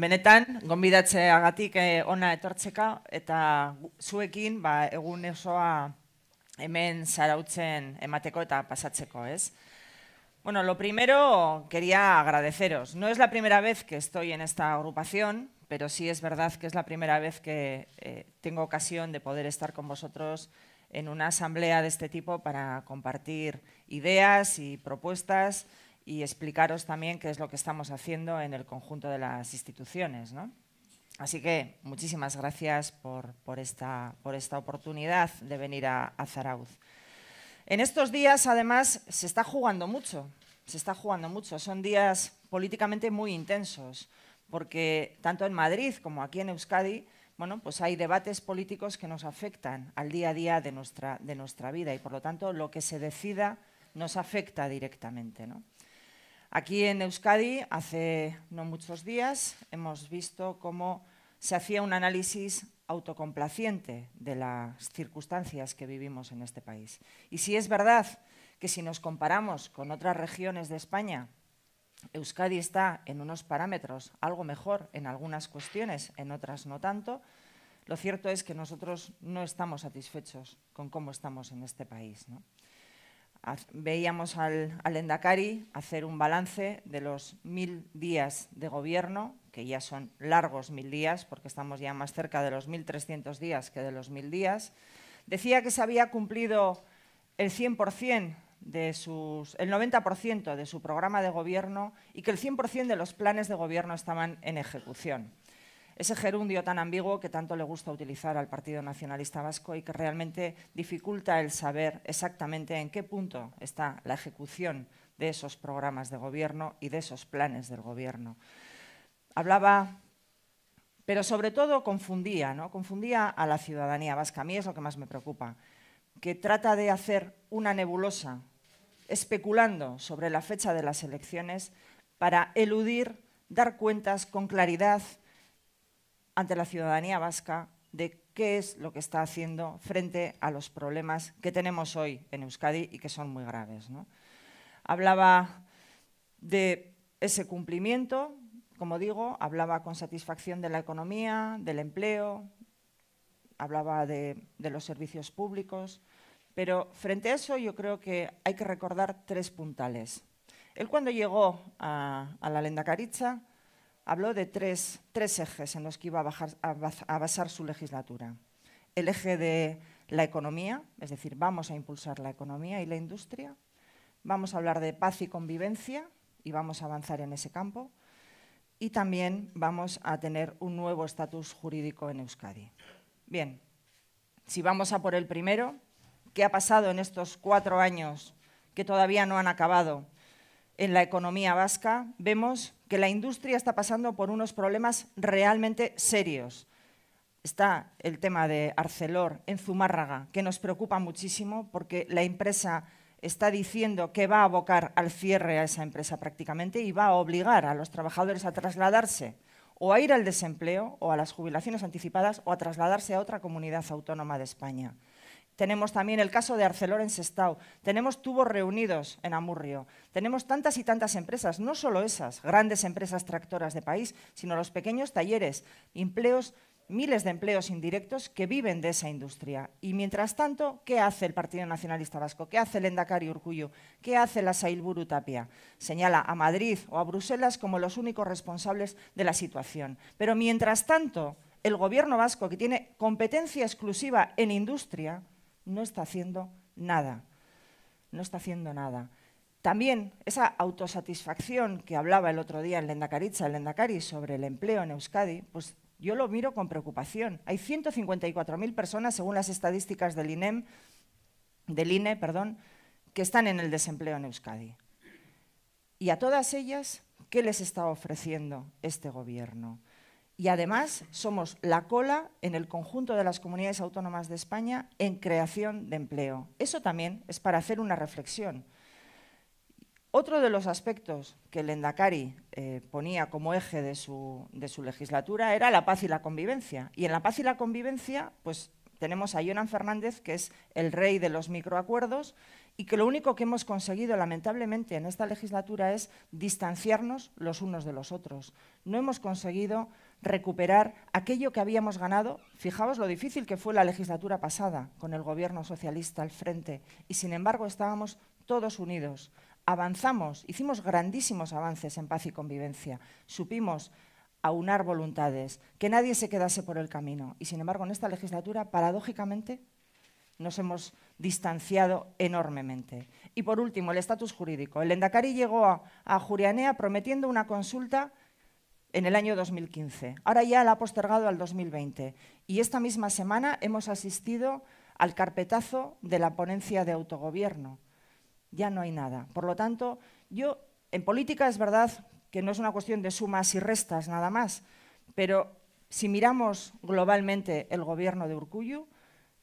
benetan, gonbidatzeagatik eh, ona etortzeka, eta zuekin ba, egun hemen emateko eta pasatzeko, ez? Bueno, lo primero quería agradeceros. No es la primera vez que estoy en esta agrupación, pero sí es verdad que es la primera vez que eh, tengo ocasión de poder estar con vosotros en una asamblea de este tipo para compartir ideas y propuestas, y explicaros también qué es lo que estamos haciendo en el conjunto de las instituciones. ¿no? Así que muchísimas gracias por, esta, por esta, oportunidad de venir a, Zarauz. En estos días, además, se está jugando mucho, se está jugando mucho. Son días políticamente muy intensos, porque tanto en Madrid como aquí en Euskadi, bueno, pues hay debates políticos que nos afectan al día a día de nuestra, de nuestra vida y, por lo tanto, lo que se decida nos afecta directamente. ¿no? Aquí en Euskadi, hace no muchos días, hemos visto cómo se hacía un análisis autocomplaciente de las circunstancias que vivimos en este país. Y si es verdad que si nos comparamos con otras regiones de España, Euskadi está en unos parámetros algo mejor en algunas cuestiones, en otras no tanto, lo cierto es que nosotros no estamos satisfechos con cómo estamos en este país. ¿no? veíamos al, al Endacari hacer un balance de los mil días de gobierno, que ya son largos mil días, porque estamos ya más cerca de los 1.300 días que de los mil días. Decía que se había cumplido el 100% de sus, el 90% de su programa de gobierno y que el 100% de los planes de gobierno estaban en ejecución ese gerundio tan ambiguo que tanto le gusta utilizar al Partido Nacionalista Vasco y que realmente dificulta el saber exactamente en qué punto está la ejecución de esos programas de gobierno y de esos planes del gobierno. Hablaba pero sobre todo confundía, ¿no? confundía a la ciudadanía vasca. A mí es lo que más me preocupa, que trata de hacer una nebulosa, especulando sobre la fecha de las elecciones para eludir dar cuentas con claridad ante la ciudadanía vasca de qué es lo que está haciendo frente a los problemas que tenemos hoy en Euskadi y que son muy graves. Hablaba de ese cumplimiento, como digo, hablaba con satisfacción de la economía, del empleo, hablaba de, los servicios públicos, pero frente a eso yo creo que hay que recordar tres puntales. Él cuando llegó a, a la Lenda Caritza habló de tres, ejes en los que iba a, a basar su legislatura. El eje de la economía, es decir, vamos a impulsar la economía y la industria. Vamos a hablar de paz y convivencia y vamos a avanzar en ese campo. Y también vamos a tener un nuevo estatus jurídico en Euskadi. Bien, si vamos a por el primero, ¿qué ha pasado en estos cuatro años que todavía no han acabado en la economía vasca, vemos que la industria está pasando por unos problemas realmente serios. Está el tema de Arcelor en Zumárraga, que nos preocupa muchísimo porque la empresa está diciendo que va a abocar al cierre a esa empresa prácticamente y va a obligar a los trabajadores a trasladarse o a ir al desempleo o a las jubilaciones anticipadas o a trasladarse a otra comunidad autónoma de España. Tenemos también el caso de Arcelor en Sestao. Tenemos tubos reunidos en Amurrio. Tenemos tantas y tantas empresas, no solo esas, grandes empresas tractoras de país, sino los pequeños talleres, empleos, miles de empleos indirectos que viven de esa industria. Y mientras tanto, ¿qué hace el Partido Nacionalista Vasco? ¿Qué hace el Endacari Urcuyo? ¿Qué hace la Sailburu Tapia? Señala a Madrid o a Bruselas como los únicos responsables de la situación. Pero mientras tanto, el Gobierno vasco, que tiene competencia exclusiva en industria, no está haciendo nada. No está haciendo nada. También esa autosatisfacción que hablaba el otro día en Lendakaritza, el Lendakari, sobre el empleo en Euskadi, pues yo lo miro con preocupación. Hay 154.000 personas, según las estadísticas del, INEM, del INE, perdón, que están en el desempleo en Euskadi. Y a todas ellas, ¿qué les está ofreciendo este gobierno? y además somos la cola en el conjunto de las comunidades autónomas de España en creación de empleo. Eso también es para hacer una reflexión. Otro de los aspectos que el Endacari eh, ponía como eje de su, de legislatura era la paz y la convivencia. Y en la paz y la convivencia, pues tenemos a Jonan Fernández, que es el rey de los microacuerdos, y que lo único que hemos conseguido, lamentablemente, en esta legislatura es distanciarnos los unos de los otros. No hemos conseguido recuperar aquello que habíamos ganado. Fijaos lo difícil que fue la legislatura pasada con el gobierno socialista al frente y sin embargo estábamos todos unidos. Avanzamos, hicimos grandísimos avances en paz y convivencia. Supimos aunar voluntades, que nadie se quedase por el camino. Y sin embargo, en esta legislatura, paradójicamente, nos hemos distanciado enormemente. Y por último, el estatus jurídico. El Endacari llegó a Jurianea prometiendo una consulta en el año 2015. Ahora ya la ha postergado al 2020. Y esta misma semana hemos asistido al carpetazo de la ponencia de autogobierno. Ya no hay nada. Por lo tanto, yo, en política es verdad que no es una cuestión de sumas y restas nada más, pero si miramos globalmente el gobierno de Urcuyu,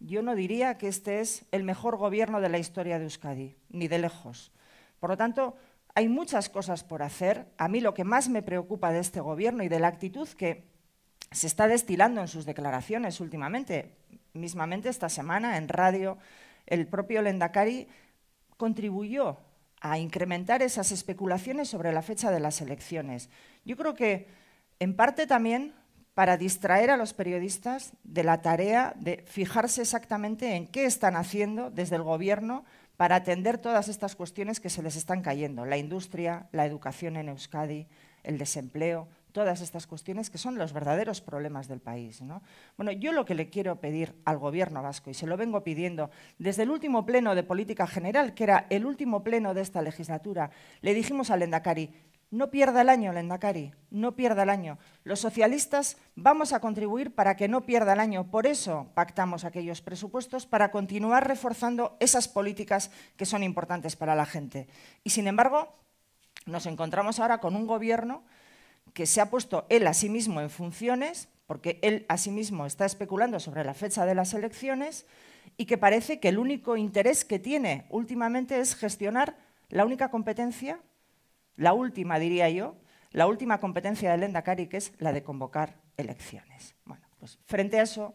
yo no diría que este es el mejor gobierno de la historia de Euskadi, ni de lejos. Por lo tanto, hay muchas cosas por hacer. A mí lo que más me preocupa de este gobierno y de la actitud que se está destilando en sus declaraciones últimamente, mismamente esta semana en radio, el propio Lendakari contribuyó a incrementar esas especulaciones sobre la fecha de las elecciones. Yo creo que en parte también para distraer a los periodistas de la tarea de fijarse exactamente en qué están haciendo desde el Gobierno para atender todas estas cuestiones que se les están cayendo, la industria, la educación en Euskadi, el desempleo, todas estas cuestiones que son los verdaderos problemas del país. Bueno, yo lo que le quiero pedir al Gobierno vasco, y se lo vengo pidiendo desde el último pleno de política general, que era el último pleno de esta legislatura, le dijimos al Endacari, no pierda el año, Lendakari, no pierda el año. Los socialistas vamos a contribuir para que no pierda el año. Por eso pactamos aquellos presupuestos para continuar reforzando esas políticas que son importantes para la gente. Y sin embargo, nos encontramos ahora con un gobierno que se ha puesto él a sí mismo en funciones, porque él a sí mismo está especulando sobre la fecha de las elecciones, y que parece que el único interés que tiene últimamente es gestionar la única competencia la última, diría yo, la última competencia de Endacari, que es la de convocar elecciones. Bueno, pues frente a eso,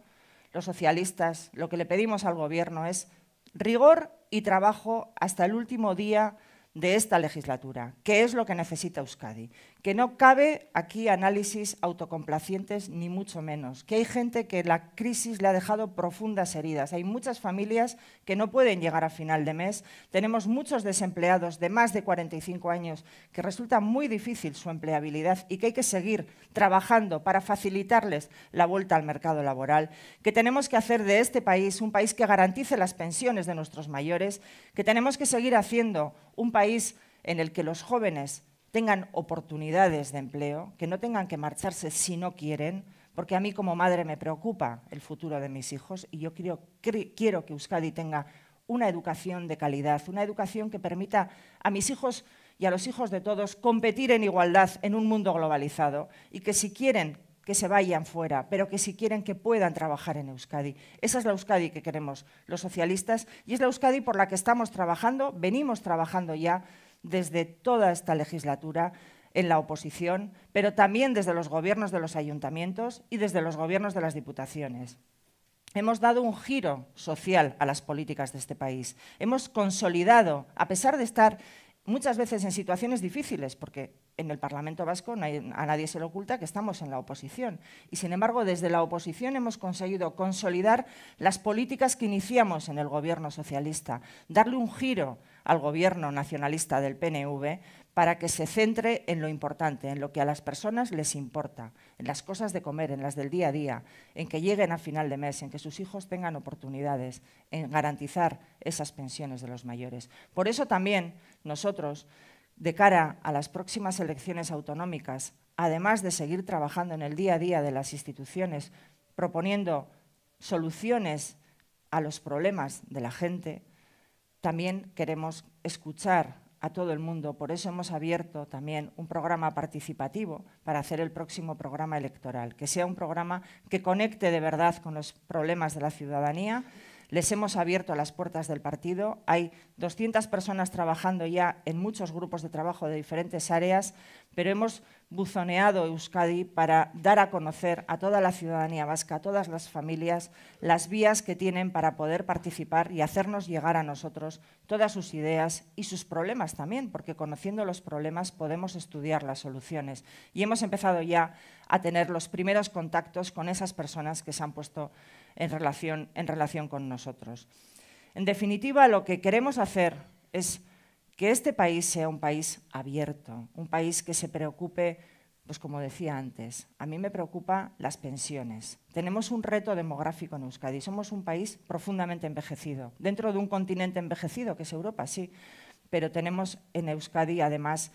los socialistas lo que le pedimos al Gobierno es rigor y trabajo hasta el último día de esta legislatura, ¿Qué es lo que necesita Euskadi. Que no cabe aquí análisis autocomplacientes, ni mucho menos. Que hay gente que la crisis le ha dejado profundas heridas. Hay muchas familias que no pueden llegar a final de mes. Tenemos muchos desempleados de más de 45 años que resulta muy difícil su empleabilidad y que hay que seguir trabajando para facilitarles la vuelta al mercado laboral. Que tenemos que hacer de este país un país que garantice las pensiones de nuestros mayores. Que tenemos que seguir haciendo un país en el que los jóvenes tengan oportunidades de empleo, que no tengan que marcharse si no quieren, porque a mí como madre me preocupa el futuro de mis hijos y yo quiero que Euskadi tenga una educación de calidad, una educación que permita a mis hijos y a los hijos de todos competir en igualdad en un mundo globalizado y que si quieren que se vayan fuera, pero que si quieren que puedan trabajar en Euskadi. Esa es la Euskadi que queremos los socialistas y es la Euskadi por la que estamos trabajando, venimos trabajando ya desde toda esta legislatura en la oposición, pero también desde los gobiernos de los ayuntamientos y desde los gobiernos de las diputaciones. Hemos dado un giro social a las políticas de este país. Hemos consolidado, a pesar de estar muchas veces en situaciones difíciles, porque en el Parlamento Vasco a nadie se le oculta que estamos en la oposición. Y sin embargo, desde la oposición hemos conseguido consolidar las políticas que iniciamos en el gobierno socialista, darle un giro al gobierno nacionalista del PNV para que se centre en lo importante, en lo que a las personas les importa, en las cosas de comer, en las del día a día, en que lleguen a final de mes, en que sus hijos tengan oportunidades, en garantizar esas pensiones de los mayores. Por eso también nosotros, de cara a las próximas elecciones autonómicas, además de seguir trabajando en el día a día de las instituciones, proponiendo soluciones a los problemas de la gente, también queremos escuchar a todo el mundo. Por eso hemos abierto también un programa participativo para hacer el próximo programa electoral, que sea un programa que conecte de verdad con los problemas de la ciudadanía. Les hemos abierto las puertas del partido. Hay 200 personas trabajando ya en muchos grupos de trabajo de diferentes áreas, pero hemos buzoneado Euskadi para dar a conocer a toda la ciudadanía vasca, a todas las familias, las vías que tienen para poder participar y hacernos llegar a nosotros todas sus ideas y sus problemas también, porque conociendo los problemas podemos estudiar las soluciones. Y hemos empezado ya a tener los primeros contactos con esas personas que se han puesto en relación, en relación con nosotros. En definitiva, lo que queremos hacer es que este país sea un país abierto, un país que se preocupe, pues como decía antes, a mí me preocupa las pensiones. Tenemos un reto demográfico en Euskadi, somos un país profundamente envejecido, dentro de un continente envejecido que es Europa, sí, pero tenemos en Euskadi además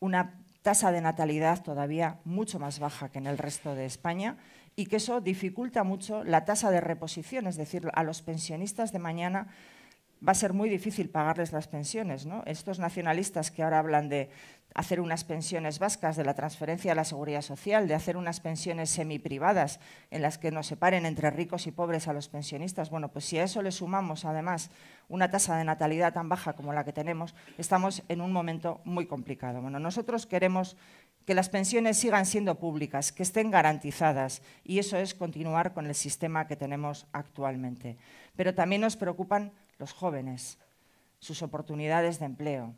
una tasa de natalidad todavía mucho más baja que en el resto de España y que eso dificulta mucho la tasa de reposición, es decir, a los pensionistas de mañana va a ser muy difícil pagarles las pensiones. ¿no? Estos nacionalistas que ahora hablan de hacer unas pensiones vascas, de la transferencia a la seguridad social, de hacer unas pensiones semiprivadas en las que nos separen entre ricos y pobres a los pensionistas. Bueno, pues si a eso le sumamos además una tasa de natalidad tan baja como la que tenemos, estamos en un momento muy complicado. Bueno, nosotros queremos que las pensiones sigan siendo públicas, que estén garantizadas, y eso es continuar con el sistema que tenemos actualmente. Pero también nos preocupan los jóvenes, sus oportunidades de empleo.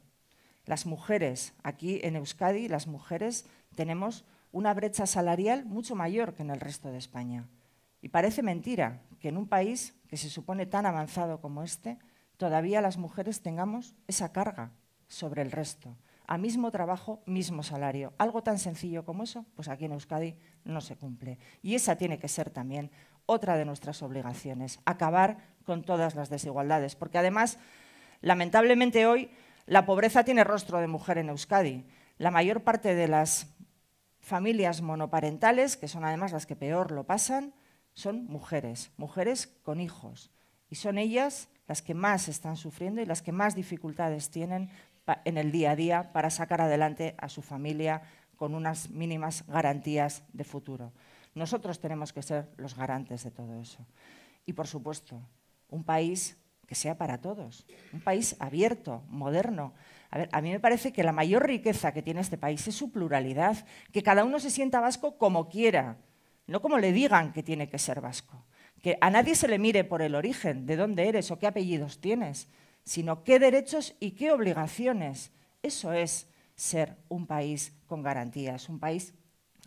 Las mujeres, aquí en Euskadi, las mujeres tenemos una brecha salarial mucho mayor que en el resto de España. Y parece mentira que en un país que se supone tan avanzado como este, todavía las mujeres tengamos esa carga sobre el resto. A mismo trabajo, mismo salario. Algo tan sencillo como eso, pues aquí en Euskadi no se cumple. Y esa tiene que ser también otra de nuestras obligaciones, acabar con todas las desigualdades, porque además, lamentablemente hoy, la pobreza tiene rostro de mujer en Euskadi. La mayor parte de las familias monoparentales, que son además las que peor lo pasan, son mujeres, mujeres con hijos. Y son ellas las que más están sufriendo y las que más dificultades tienen en el día a día para sacar adelante a su familia con unas mínimas garantías de futuro. Nosotros tenemos que ser los garantes de todo eso. Y por supuesto, un país que sea para todos, un país abierto, moderno. A ver, a mí me parece que la mayor riqueza que tiene este país es su pluralidad, que cada uno se sienta vasco como quiera, no como le digan que tiene que ser vasco, que a nadie se le mire por el origen, de dónde eres o qué apellidos tienes, sino qué derechos y qué obligaciones. Eso es ser un país con garantías, un país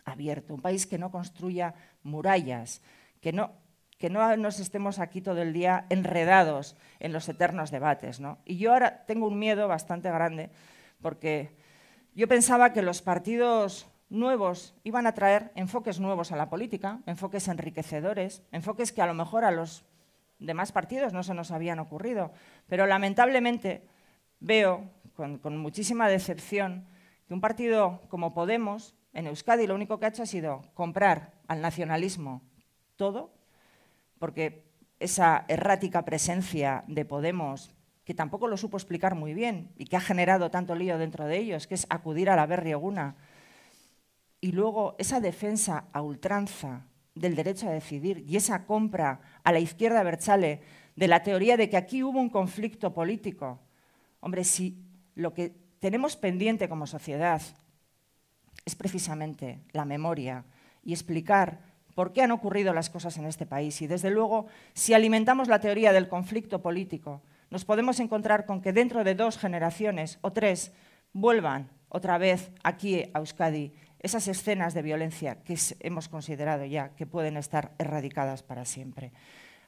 abierto, un país que no construya murallas, que no que no nos estemos aquí todo el día enredados en los eternos debates. Y yo ahora tengo un miedo bastante grande porque yo pensaba que los partidos nuevos iban a traer enfoques nuevos a la política, enfoques enriquecedores, enfoques que a lo mejor a los demás partidos no se nos habían ocurrido. Pero lamentablemente veo con muchísima decepción que un partido como Podemos en Euskadi lo único que ha hecho ha sido comprar al nacionalismo todo porque esa errática presencia de Podemos, que tampoco lo supo explicar muy bien y que ha generado tanto lío dentro de ellos, que es acudir a la berrieguna, y luego esa defensa a ultranza del derecho a decidir y esa compra a la izquierda Berchale de la teoría de que aquí hubo un conflicto político. Hombre, si lo que tenemos pendiente como sociedad es precisamente la memoria y explicar por qué han ocurrido las cosas en este país. Y desde luego, si alimentamos la teoría del conflicto político, nos podemos encontrar con que dentro de dos generaciones o tres vuelvan otra vez aquí a Euskadi esas escenas de violencia que hemos considerado ya que pueden estar erradicadas para siempre.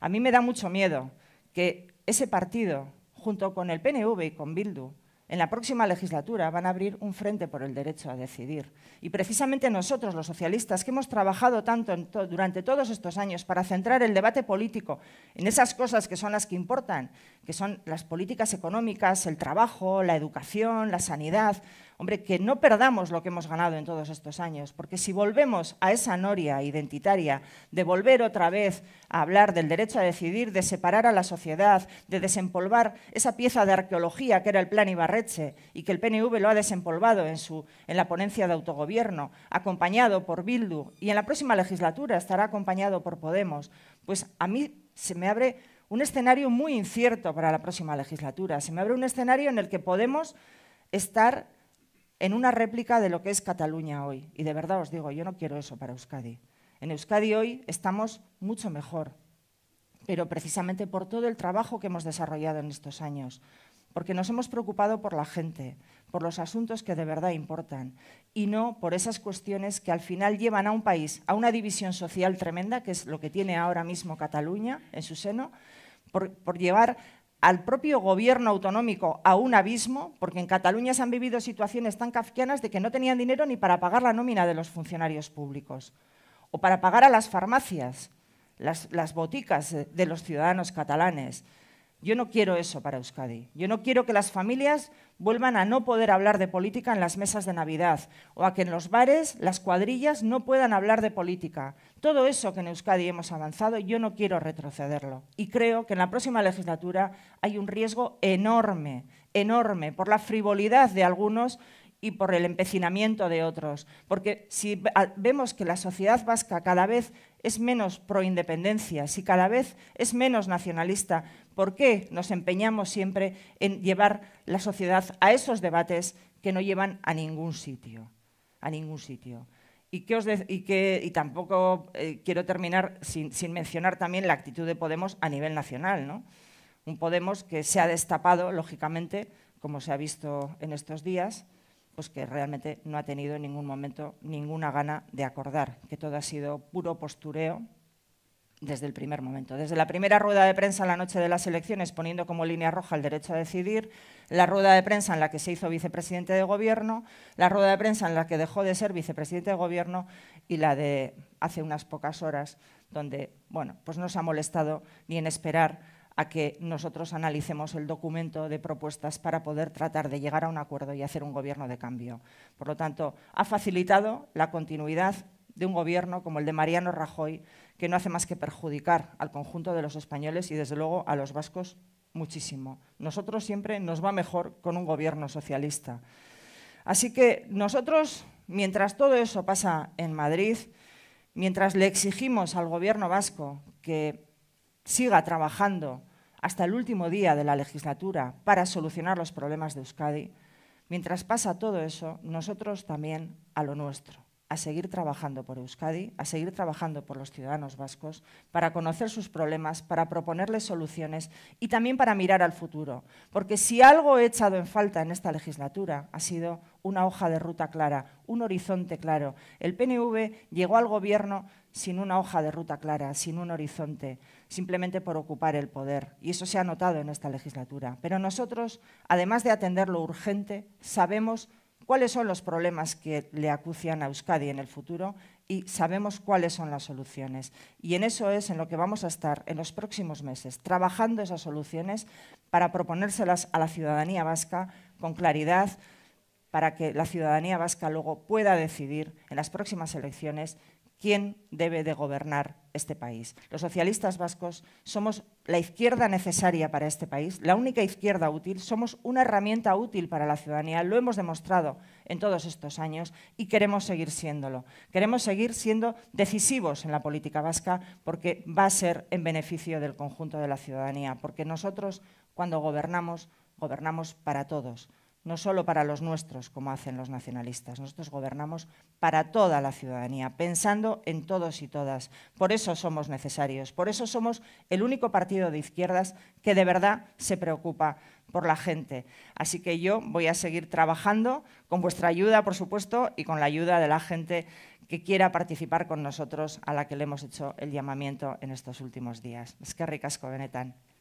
A mí me da mucho miedo que ese partido, junto con el PNV y con Bildu, en la próxima legislatura van a abrir un frente por el derecho a decidir. Y precisamente nosotros, los socialistas, que hemos trabajado tanto durante todos estos años para centrar el debate político en esas cosas que son las que importan, que son las políticas económicas, el trabajo, la educación, la sanidad, Hombre, que no perdamos lo que hemos ganado en todos estos años, porque si volvemos a esa noria identitaria de volver otra vez a hablar del derecho a decidir, de separar a la sociedad, de desempolvar esa pieza de arqueología que era el Plan Ibarreche y que el PNV lo ha desempolvado en, en la ponencia de autogobierno, acompañado por Bildu y en la próxima legislatura estará acompañado por Podemos, pues a mí se me abre un escenario muy incierto para la próxima legislatura. Se me abre un escenario en el que podemos estar en una réplica de lo que es Cataluña hoy. Y de verdad os digo, yo no quiero eso para Euskadi. En Euskadi hoy estamos mucho mejor, pero precisamente por todo el trabajo que hemos desarrollado en estos años, porque nos hemos preocupado por la gente, por los asuntos que de verdad importan, y no por esas cuestiones que al final llevan a un país a una división social tremenda, que es lo que tiene ahora mismo Cataluña en su seno, por, por llevar al propio gobierno autonómico a un abismo, porque en Cataluña se han vivido situaciones tan kafkianas de que no tenían dinero ni para pagar la nómina de los funcionarios públicos, o para pagar a las farmacias, las, las boticas eh, de los ciudadanos catalanes. Yo no quiero eso para Euskadi. Yo no quiero que las familias vuelvan a no poder hablar de política en las mesas de Navidad o a que en los bares las cuadrillas no puedan hablar de política. Todo eso que en Euskadi hemos avanzado, yo no quiero retrocederlo. Y creo que en la próxima legislatura hay un riesgo enorme, enorme, por la frivolidad de algunos y por el empecinamiento de otros. Porque si vemos que la sociedad vasca cada vez es menos proindependencia, si cada vez es menos nacionalista, ¿por qué nos empeñamos siempre en llevar la sociedad a esos debates que no llevan a ningún sitio? A ningún sitio. Y, tampoco eh, quiero terminar sin, mencionar también la actitud de Podemos a nivel nacional. ¿no? Un Podemos que se ha destapado, lógicamente, como se ha visto en estos días, pues que realmente no ha tenido en ningún momento ninguna gana de acordar, que todo ha sido puro postureo desde el primer momento. Desde la primera rueda de prensa en la noche de las elecciones, poniendo como línea roja el derecho a decidir, la rueda de prensa en la que se hizo vicepresidente de gobierno, la rueda de prensa en la que dejó de ser vicepresidente de gobierno y la de hace unas pocas horas, donde bueno, pues no se ha molestado ni en esperar a que nosotros analicemos el documento de propuestas para poder tratar de llegar a un acuerdo y hacer un gobierno de cambio. Por lo tanto, ha facilitado la continuidad de un gobierno como el de Mariano Rajoy, que no hace más que perjudicar al conjunto de los españoles y, desde luego, a los vascos muchísimo. Nosotros siempre nos va mejor con un gobierno socialista. Así que nosotros, mientras todo eso pasa en Madrid, mientras le exigimos al gobierno vasco que siga trabajando hasta el último día de la legislatura para solucionar los problemas de Euskadi, mientras pasa todo eso, nosotros también a lo nuestro, a seguir trabajando por Euskadi, a seguir trabajando por los ciudadanos vascos, para conocer sus problemas, para proponerles soluciones y también para mirar al futuro. Porque si algo he echado en falta en esta legislatura ha sido una hoja de ruta clara, un horizonte claro. El PNV llegó al gobierno sin una hoja de ruta clara, sin un horizonte simplemente por ocupar el poder. Y eso se ha notado en esta legislatura. Pero nosotros, además de atender lo urgente, sabemos cuáles son los problemas que le acucian a Euskadi en el futuro y sabemos cuáles son las soluciones. Y en eso es en lo que vamos a estar en los próximos meses, trabajando esas soluciones para proponérselas a la ciudadanía vasca con claridad, para que la ciudadanía vasca luego pueda decidir en las próximas elecciones quién debe de gobernar este país. Los socialistas vascos somos la izquierda necesaria para este país, la única izquierda útil, somos una herramienta útil para la ciudadanía, lo hemos demostrado en todos estos años y queremos seguir siéndolo. Queremos seguir siendo decisivos en la política vasca porque va a ser en beneficio del conjunto de la ciudadanía, porque nosotros cuando gobernamos, gobernamos para todos no solo para los nuestros, como hacen los nacionalistas. Nosotros gobernamos para toda la ciudadanía, pensando en todos y todas. Por eso somos necesarios, por eso somos el único partido de izquierdas que de verdad se preocupa por la gente. Así que yo voy a seguir trabajando con vuestra ayuda, por supuesto, y con la ayuda de la gente que quiera participar con nosotros, a la que le hemos hecho el llamamiento en estos últimos días. Es que ricasco, Benetan.